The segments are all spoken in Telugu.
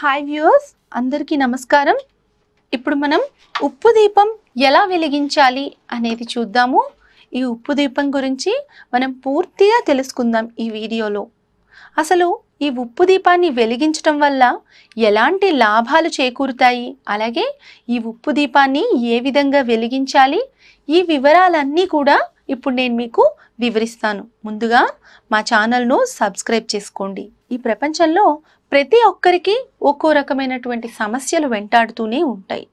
హాయ్ వ్యూవర్స్ అందరికీ నమస్కారం ఇప్పుడు మనం ఉప్పు దీపం ఎలా వెలిగించాలి అనేది చూద్దాము ఈ ఉప్పు దీపం గురించి మనం పూర్తిగా తెలుసుకుందాం ఈ వీడియోలో అసలు ఈ ఉప్పు దీపాన్ని వెలిగించడం వల్ల ఎలాంటి లాభాలు చేకూరుతాయి అలాగే ఈ ఉప్పు దీపాన్ని ఏ విధంగా వెలిగించాలి ఈ వివరాలన్నీ కూడా ఇప్పుడు నేను మీకు వివరిస్తాను ముందుగా మా ఛానల్ను సబ్స్క్రైబ్ చేసుకోండి ఈ ప్రపంచంలో ప్రతి ఒక్కరికి ఒక్కో రకమైనటువంటి సమస్యలు వెంటాడుతూనే ఉంటాయి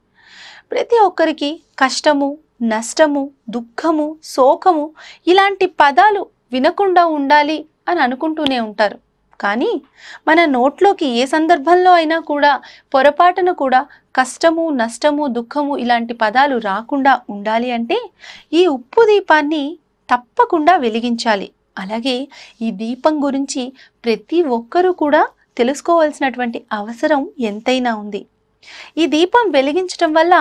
ప్రతి ఒక్కరికి కష్టము నష్టము దుఃఖము శోకము ఇలాంటి పదాలు వినకుండా ఉండాలి అని అనుకుంటూనే ఉంటారు కానీ మన నోట్లోకి ఏ సందర్భంలో అయినా కూడా పొరపాటున కూడా కష్టము నష్టము దుఃఖము ఇలాంటి పదాలు రాకుండా ఉండాలి అంటే ఈ ఉప్పు దీపాన్ని తప్పకుండా వెలిగించాలి అలాగే ఈ దీపం గురించి ప్రతి ఒక్కరూ కూడా తెలుసుకోవాల్సినటువంటి అవసరం ఎంతైనా ఉంది ఈ దీపం వెలిగించటం వల్ల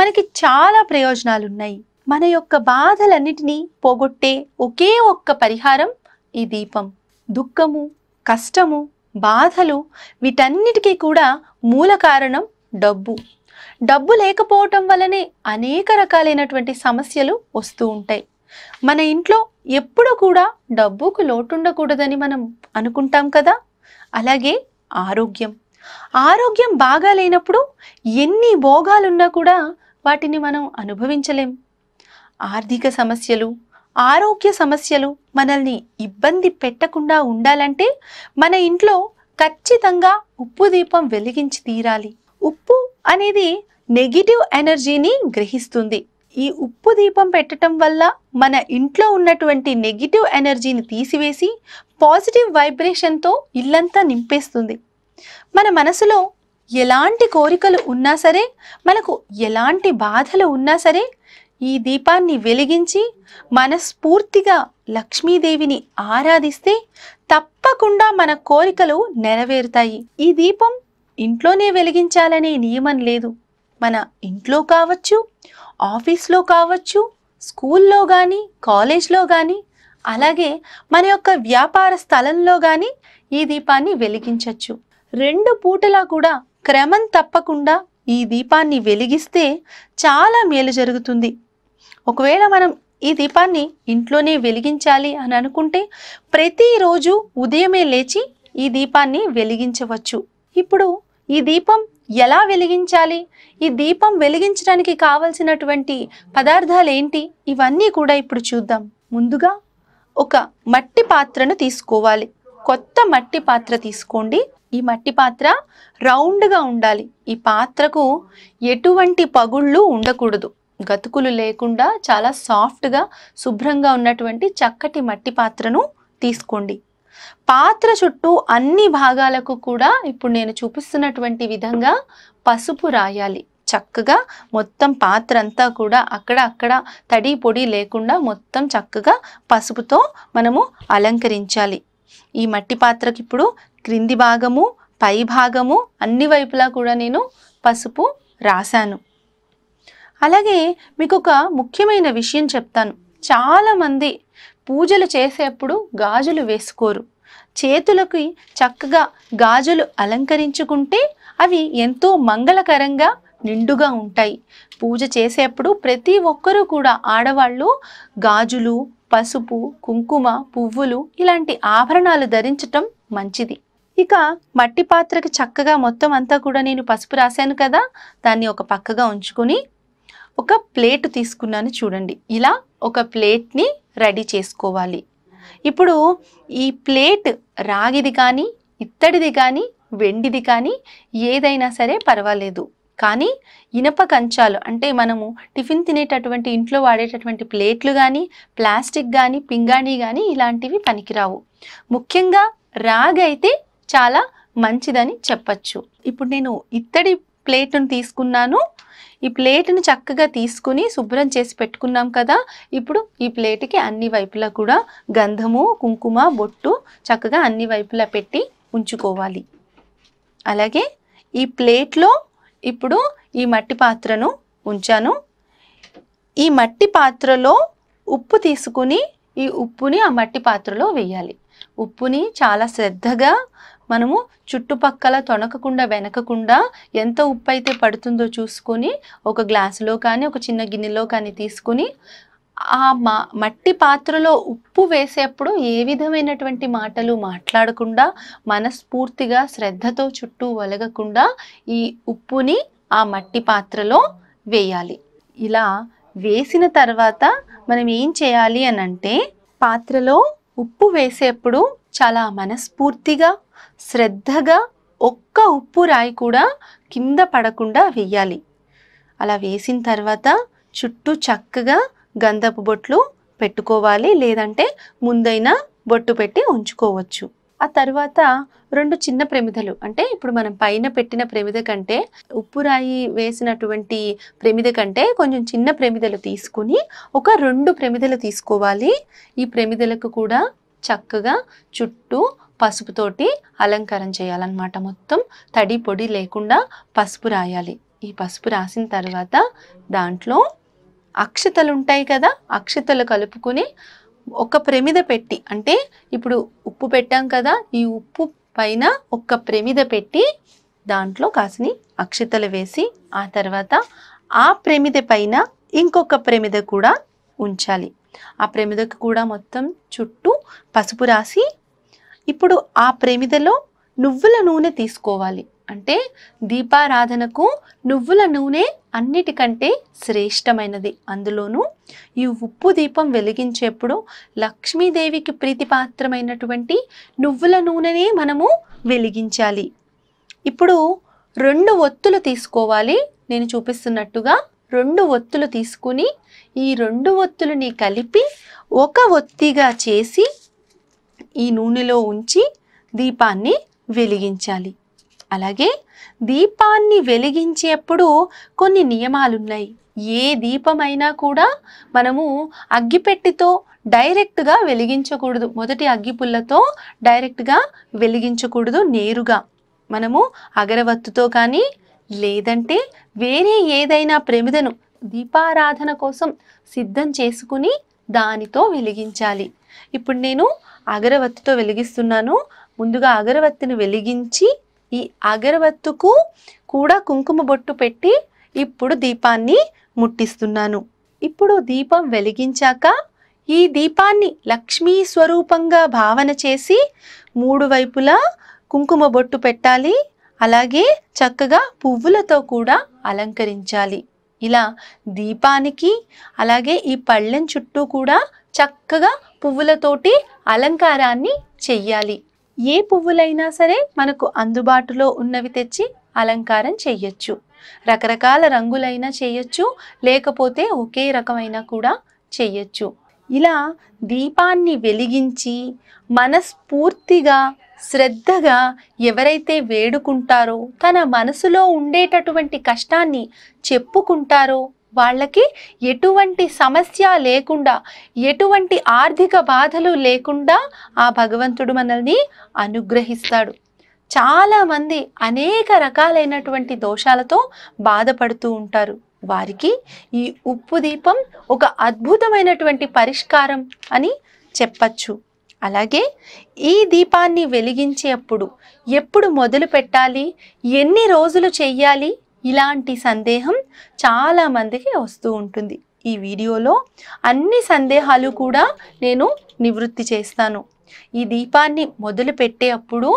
మనకి చాలా ప్రయోజనాలు ఉన్నాయి మన యొక్క బాధలన్నిటినీ పోగొట్టే ఒకే ఒక్క పరిహారం ఈ దీపం దుఃఖము కష్టము బాధలు వీటన్నిటికీ కూడా మూల కారణం డబ్బు డబ్బు లేకపోవటం వల్లనే అనేక రకాలైనటువంటి సమస్యలు వస్తూ ఉంటాయి మన ఇంట్లో ఎప్పుడు కూడా డబ్బుకు లోటుండకూడదని మనం అనుకుంటాం కదా అలాగే ఆరోగ్యం ఆరోగ్యం బాగా లేనప్పుడు ఎన్ని భోగాలున్నా కూడా వాటిని మనం అనుభవించలేం ఆర్థిక సమస్యలు ఆరోగ్య సమస్యలు మనల్ని ఇబ్బంది పెట్టకుండా ఉండాలంటే మన ఇంట్లో ఖచ్చితంగా ఉప్పు దీపం వెలిగించి తీరాలి ఉప్పు అనేది నెగిటివ్ ఎనర్జీని గ్రహిస్తుంది ఈ ఉప్పు దీపం పెట్టడం వల్ల మన ఇంట్లో ఉన్నటువంటి నెగిటివ్ ఎనర్జీని తీసివేసి పాజిటివ్ వైబ్రేషన్తో ఇల్లంతా నింపేస్తుంది మన మనసులో ఎలాంటి కోరికలు ఉన్నా సరే మనకు ఎలాంటి బాధలు ఉన్నా సరే ఈ దీపాన్ని వెలిగించి మనస్ఫూర్తిగా లక్ష్మీదేవిని ఆరాధిస్తే తప్పకుండా మన కోరికలు నెరవేరుతాయి ఈ దీపం ఇంట్లోనే వెలిగించాలనే నియమం లేదు మన ఇంట్లో కావచ్చు ఆఫీస్లో కావచ్చు స్కూల్లో కానీ కాలేజ్లో కానీ అలాగే మన యొక్క వ్యాపార స్థలంలో కానీ ఈ దీపాన్ని వెలిగించవచ్చు రెండు పూటలా కూడా క్రమం తప్పకుండా ఈ దీపాన్ని వెలిగిస్తే చాలా మేలు జరుగుతుంది ఒకవేళ మనం ఈ దీపాన్ని ఇంట్లోనే వెలిగించాలి అని అనుకుంటే ప్రతిరోజు ఉదయమే లేచి ఈ దీపాన్ని వెలిగించవచ్చు ఇప్పుడు ఈ దీపం ఎలా వెలిగించాలి ఈ దీపం వెలిగించడానికి కావలసినటువంటి పదార్థాలు ఏంటి ఇవన్నీ కూడా ఇప్పుడు చూద్దాం ముందుగా ఒక మట్టి పాత్రను తీసుకోవాలి కొత్త మట్టి పాత్ర తీసుకోండి ఈ మట్టి పాత్ర రౌండ్గా ఉండాలి ఈ పాత్రకు ఎటువంటి పగుళ్ళు ఉండకూడదు గతుకులు లేకుండా చాలా సాఫ్ట్గా శుభ్రంగా ఉన్నటువంటి చక్కటి మట్టి పాత్రను తీసుకోండి పాత్ర చుట్టూ అన్ని భాగాలకు కూడా ఇప్పుడు నేను చూపిస్తున్నటువంటి విధంగా పసుపు రాయాలి చక్కగా మొత్తం పాత్ర అంతా కూడా అక్కడ అక్కడ తడి పొడి లేకుండా మొత్తం చక్కగా పసుపుతో మనము అలంకరించాలి ఈ మట్టి పాత్రకి ఇప్పుడు క్రింది భాగము పై భాగము అన్ని వైపులా కూడా నేను పసుపు రాశాను అలాగే మీకు ఒక ముఖ్యమైన విషయం చెప్తాను చాలామంది పూజలు చేసేప్పుడు గాజులు వేసుకోరు చేతులకి చక్కగా గాజులు అలంకరించుకుంటే అవి ఎంతో మంగళకరంగా నిండుగా ఉంటాయి పూజ చేసేప్పుడు ప్రతి ఒక్కరూ కూడా ఆడవాళ్ళు గాజులు పసుపు కుంకుమ పువ్వులు ఇలాంటి ఆభరణాలు ధరించటం మంచిది ఇక మట్టి పాత్రకి చక్కగా మొత్తం అంతా కూడా నేను పసుపు రాశాను కదా దాన్ని ఒక పక్కగా ఉంచుకొని ఒక ప్లేట్ తీసుకున్నాను చూడండి ఇలా ఒక ప్లేట్ని రెడీ చేసుకోవాలి ఇప్పుడు ఈ ప్లేట్ రాగిది కానీ ఇత్తడిది కానీ వెండిది కానీ ఏదైనా సరే పర్వాలేదు కానీ ఇనప కంచాలు అంటే మనము టిఫిన్ తినేటటువంటి ఇంట్లో వాడేటటువంటి ప్లేట్లు కానీ ప్లాస్టిక్ కానీ పింగాణి కానీ ఇలాంటివి పనికిరావు ముఖ్యంగా రాగి అయితే చాలా మంచిదని చెప్పచ్చు ఇప్పుడు నేను ఇత్తడి ప్లేట్ను తీసుకున్నాను ఈ ప్లేట్ని చక్కగా తీసుకుని శుభ్రం చేసి పెట్టుకున్నాం కదా ఇప్పుడు ఈ ప్లేట్కి అన్ని వైపులా కూడా గంధము కుంకుమ బొట్టు చక్కగా అన్ని వైపులా పెట్టి ఉంచుకోవాలి అలాగే ఈ ప్లేట్లో ఇప్పుడు ఈ మట్టి పాత్రను ఉంచాను ఈ మట్టి పాత్రలో ఉప్పు తీసుకుని ఈ ఉప్పుని ఆ మట్టి పాత్రలో వేయాలి ఉప్పుని చాలా శ్రద్ధగా మనము చుట్టుపక్కల తొనకకుండా వెనకకుండా ఎంత ఉప్పు అయితే పడుతుందో చూసుకొని ఒక గ్లాసులో కానీ ఒక చిన్న గిన్నెలో కానీ తీసుకొని ఆ మా మట్టి పాత్రలో ఉప్పు వేసేప్పుడు ఏ విధమైనటువంటి మాటలు మాట్లాడకుండా మనస్ఫూర్తిగా శ్రద్ధతో చుట్టూ వలగకుండా ఈ ఉప్పుని ఆ మట్టి పాత్రలో వేయాలి ఇలా వేసిన తర్వాత మనం ఏం చేయాలి అని అంటే పాత్రలో ఉప్పు వేసేప్పుడు చాలా మనస్ఫూర్తిగా శ్రద్ధగా ఒక్క ఉప్పు రాయి కూడా కింద పడకుండా వేయాలి అలా వేసిన తర్వాత చుట్టూ చక్కగా గంధపు బొట్లు పెట్టుకోవాలి లేదంటే ముందైనా బొట్టు పెట్టి ఉంచుకోవచ్చు ఆ తర్వాత రెండు చిన్న ప్రమిదలు అంటే ఇప్పుడు మనం పైన పెట్టిన ప్రమిద కంటే ఉప్పు రాయి వేసినటువంటి ప్రమిద కంటే కొంచెం చిన్న ప్రమిదలు తీసుకుని ఒక రెండు ప్రమిదలు తీసుకోవాలి ఈ ప్రమిదలకు కూడా చక్కగా చుట్టూ పసుపుతోటి అలంకారం చేయాలన్నమాట మొత్తం తడి పొడి లేకుండా పసుపు రాయాలి ఈ పసుపు రాసిన తర్వాత దాంట్లో అక్షతలు ఉంటాయి కదా అక్షతలు కలుపుకుని ఒక ప్రమిద పెట్టి అంటే ఇప్పుడు ఉప్పు పెట్టాం కదా ఈ ఉప్పు పైన ఒక ప్రమిద పెట్టి దాంట్లో కాసిని అక్షతలు వేసి ఆ తర్వాత ఆ ప్రమిద పైన ఇంకొక ప్రమిద కూడా ఉంచాలి ఆ ప్రమిదకు కూడా మొత్తం చుట్టూ పసుపు రాసి ఇప్పుడు ఆ ప్రమిదలో నువ్వుల నూనె తీసుకోవాలి అంటే దీపారాధనకు నువ్వుల నూనె అన్నిటికంటే శ్రేష్టమైనది అందులోనూ ఈ ఉప్పు దీపం వెలిగించేప్పుడు లక్ష్మీదేవికి ప్రీతిపాత్రమైనటువంటి నువ్వుల నూనెనే మనము వెలిగించాలి ఇప్పుడు రెండు ఒత్తులు తీసుకోవాలి నేను చూపిస్తున్నట్టుగా రెండు ఒత్తులు తీసుకుని ఈ రెండు ఒత్తులని కలిపి ఒక ఒత్తిగా చేసి ఈ నూనెలో ఉంచి దీపాన్ని వెలిగించాలి అలాగే దీపాన్ని వెలిగించేప్పుడు కొన్ని నియమాలున్నాయి ఏ దీపమైనా కూడా మనము అగ్గిపెట్టితో డైరెక్ట్గా వెలిగించకూడదు మొదటి అగ్గిపుల్లతో డైరెక్ట్గా వెలిగించకూడదు నేరుగా మనము అగరవత్తుతో కానీ లేదంటే వేరే ఏదైనా ప్రమిదను దీపారాధన కోసం సిద్ధం చేసుకుని దానితో వెలిగించాలి ఇప్పుడు నేను అగరవత్తితో వెలిగిస్తున్నాను ముందుగా అగరవత్తిని వెలిగించి ఈ అగరవత్తుకు కూడా కుంకుమ బొట్టు పెట్టి ఇప్పుడు దీపాన్ని ముట్టిస్తున్నాను ఇప్పుడు దీపం వెలిగించాక ఈ దీపాన్ని లక్ష్మీ స్వరూపంగా భావన చేసి మూడు వైపులా కుంకుమ బొట్టు పెట్టాలి అలాగే చక్కగా పువ్వులతో కూడా అలంకరించాలి ఇలా దీపానికి అలాగే ఈ పళ్ళెం చుట్టూ కూడా చక్కగా పువ్వులతోటి అలంకారాన్ని చెయ్యాలి ఏ పువ్వులైనా సరే మనకు అందుబాటులో ఉన్నవి తెచ్చి అలంకారం చేయొచ్చు రకరకాల రంగులైనా చేయొచ్చు లేకపోతే ఒకే రకమైన కూడా చేయొచ్చు ఇలా దీపాన్ని వెలిగించి మనస్ఫూర్తిగా శ్రద్ధగా ఎవరైతే వేడుకుంటారో తన మనసులో ఉండేటటువంటి కష్టాన్ని చెప్పుకుంటారో వాళ్ళకి ఎటువంటి సమస్య లేకుండా ఎటువంటి ఆర్థిక బాధలు లేకుండా ఆ భగవంతుడు మనల్ని అనుగ్రహిస్తాడు చాలామంది అనేక రకాలైనటువంటి దోషాలతో బాధపడుతూ ఉంటారు వారికి ఈ ఉప్పు దీపం ఒక అద్భుతమైనటువంటి పరిష్కారం అని చెప్పచ్చు అలాగే ఈ దీపాన్ని వెలిగించేప్పుడు ఎప్పుడు మొదలు పెట్టాలి ఎన్ని రోజులు చెయ్యాలి ఇలాంటి సందేహం చాలామందికి వస్తూ ఉంటుంది ఈ వీడియోలో అన్ని సందేహాలు కూడా నేను నివృత్తి చేస్తాను ఈ దీపాన్ని మొదలు పెట్టేటప్పుడు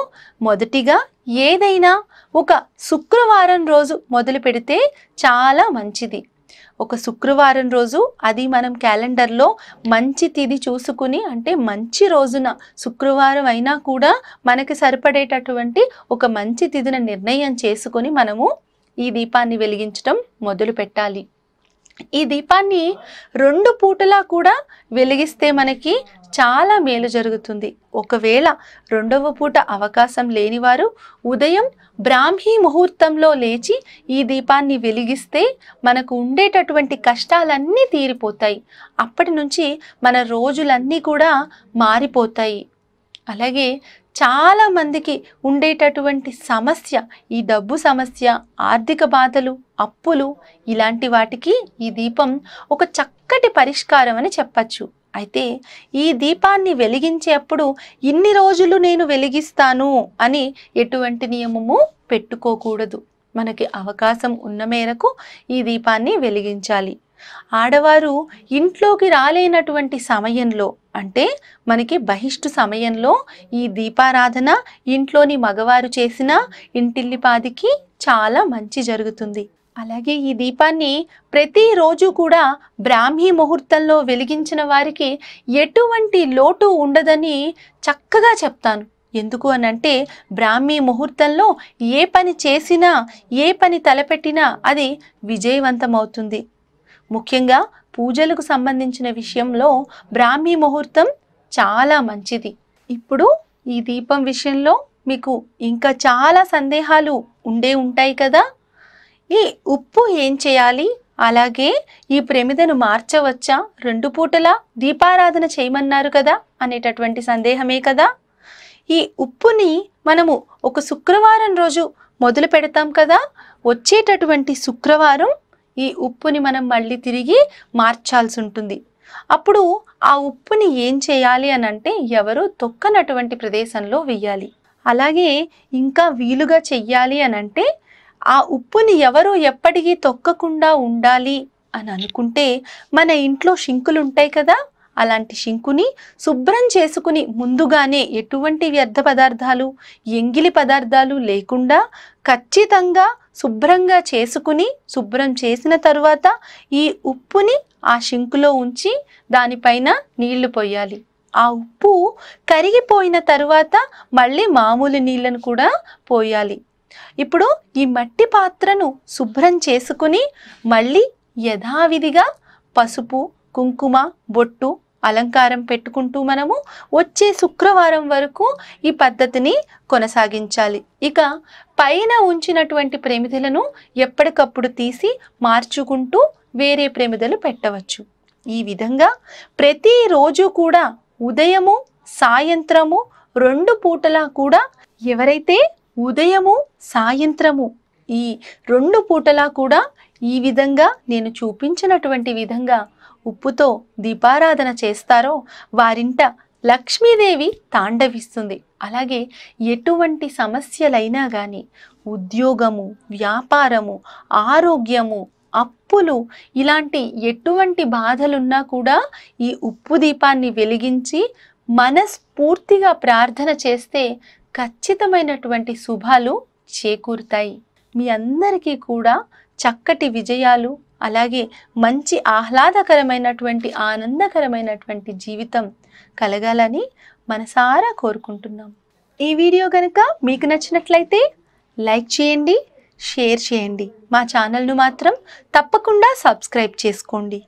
మొదటిగా ఏదైనా ఒక శుక్రవారం రోజు మొదలు పెడితే చాలా మంచిది ఒక శుక్రవారం రోజు అది మనం క్యాలెండర్లో మంచి తిది చూసుకుని అంటే మంచి రోజున శుక్రవారం అయినా కూడా మనకి సరిపడేటటువంటి ఒక మంచి తిథిన నిర్ణయం చేసుకొని మనము ఈ దీపాన్ని వెలిగించటం మొదలు పెట్టాలి ఈ దీపాన్ని రెండు పూటలా కూడా వెలిగిస్తే మనకి చాలా మేలు జరుగుతుంది ఒకవేళ రెండవ పూట అవకాశం లేనివారు ఉదయం బ్రాహ్మీ ముహూర్తంలో లేచి ఈ దీపాన్ని వెలిగిస్తే మనకు ఉండేటటువంటి కష్టాలన్నీ తీరిపోతాయి అప్పటి నుంచి మన రోజులన్నీ కూడా మారిపోతాయి అలాగే చాలా మందికి ఉండేటటువంటి సమస్య ఈ డబ్బు సమస్య ఆర్థిక బాధలు అప్పులు ఇలాంటి వాటికి ఈ దీపం ఒక చక్కటి పరిష్కారం అని చెప్పచ్చు అయితే ఈ దీపాన్ని వెలిగించేప్పుడు ఇన్ని రోజులు నేను వెలిగిస్తాను అని ఎటువంటి నియమము పెట్టుకోకూడదు మనకి అవకాశం ఉన్న మేరకు ఈ దీపాన్ని వెలిగించాలి ఆడవారు ఇంట్లోకి రాలేనటువంటి సమయంలో అంటే మనకి బహిష్టు సమయంలో ఈ దీపారాధన ఇంట్లోని మగవారు చేసిన ఇంటిల్లిపాదికి చాలా మంచి జరుగుతుంది అలాగే ఈ దీపాన్ని ప్రతిరోజు కూడా బ్రాహ్మీ ముహూర్తంలో వెలిగించిన వారికి ఎటువంటి లోటు ఉండదని చక్కగా చెప్తాను ఎందుకు అని అంటే బ్రాహ్మీ ముహూర్తంలో ఏ పని చేసినా ఏ పని తలపెట్టినా అది విజయవంతమవుతుంది ముఖ్యంగా పూజలకు సంబంధించిన విషయంలో బ్రాహ్మీ ముహూర్తం చాలా మంచిది ఇప్పుడు ఈ దీపం విషయంలో మీకు ఇంకా చాలా సందేహాలు ఉండే ఉంటాయి కదా ఈ ఉప్పు ఏం చేయాలి అలాగే ఈ ప్రమిదను మార్చవచ్చా రెండు పూటలా దీపారాధన చేయమన్నారు కదా అనేటటువంటి సందేహమే కదా ఈ ఉప్పుని మనము ఒక శుక్రవారం రోజు మొదలు పెడతాం కదా వచ్చేటటువంటి శుక్రవారం ఈ ఉప్పుని మనం మళ్ళీ తిరిగి మార్చాల్సి ఉంటుంది అప్పుడు ఆ ఉప్పుని ఏం చేయాలి అని అంటే ఎవరు తొక్కనటువంటి ప్రదేశంలో వెయ్యాలి అలాగే ఇంకా వీలుగా చెయ్యాలి అని అంటే ఆ ఉప్పుని ఎవరు ఎప్పటికీ తొక్కకుండా ఉండాలి అని అనుకుంటే మన ఇంట్లో షింకులు ఉంటాయి కదా అలాంటి షింకుని శుభ్రం చేసుకుని ముందుగానే ఎటువంటి వ్యర్థ పదార్థాలు ఎంగిలి పదార్థాలు లేకుండా ఖచ్చితంగా శుభ్రంగా చేసుకుని శుభ్రం చేసిన తరువాత ఈ ఉప్పుని ఆ శింకులో ఉంచి దానిపైన నీళ్లు పోయాలి ఆ ఉప్పు కరిగిపోయిన తరువాత మళ్ళీ మామూలు నీళ్ళను కూడా పోయాలి ఇప్పుడు ఈ మట్టి పాత్రను శుభ్రం చేసుకుని మళ్ళీ యథావిధిగా పసుపు కుంకుమ బొట్టు అలంకారం పెట్టుకుంటూ మనము వచ్చే శుక్రవారం వరకు ఈ పద్ధతిని కొనసాగించాలి ఇక పైన ఉంచినటువంటి ప్రమిదలను ఎప్పటికప్పుడు తీసి మార్చుకుంటూ వేరే ప్రమిదలు పెట్టవచ్చు ఈ విధంగా ప్రతిరోజు కూడా ఉదయము సాయంత్రము రెండు పూటలా కూడా ఎవరైతే ఉదయము సాయంత్రము ఈ రెండు పూటలా కూడా ఈ విధంగా నేను చూపించినటువంటి విధంగా ఉప్పుతో దీపారాధన చేస్తారో వారింట లక్ష్మీదేవి తాండవిస్తుంది అలాగే ఎటువంటి సమస్యలైనా కానీ ఉద్యోగము వ్యాపారము ఆరోగ్యము అప్పులు ఇలాంటి ఎటువంటి బాధలున్నా కూడా ఈ ఉప్పు దీపాన్ని వెలిగించి మనస్ఫూర్తిగా ప్రార్థన చేస్తే ఖచ్చితమైనటువంటి శుభాలు చేకూరుతాయి మీ అందరికీ కూడా చక్కటి విజయాలు అలాగే మంచి ఆహ్లాదకరమైనటువంటి ఆనందకరమైనటువంటి జీవితం కలగాలని మనసారా కోరుకుంటున్నాం ఈ వీడియో కనుక మీకు నచ్చినట్లయితే లైక్ చేయండి షేర్ చేయండి మా ఛానల్ను మాత్రం తప్పకుండా సబ్స్క్రైబ్ చేసుకోండి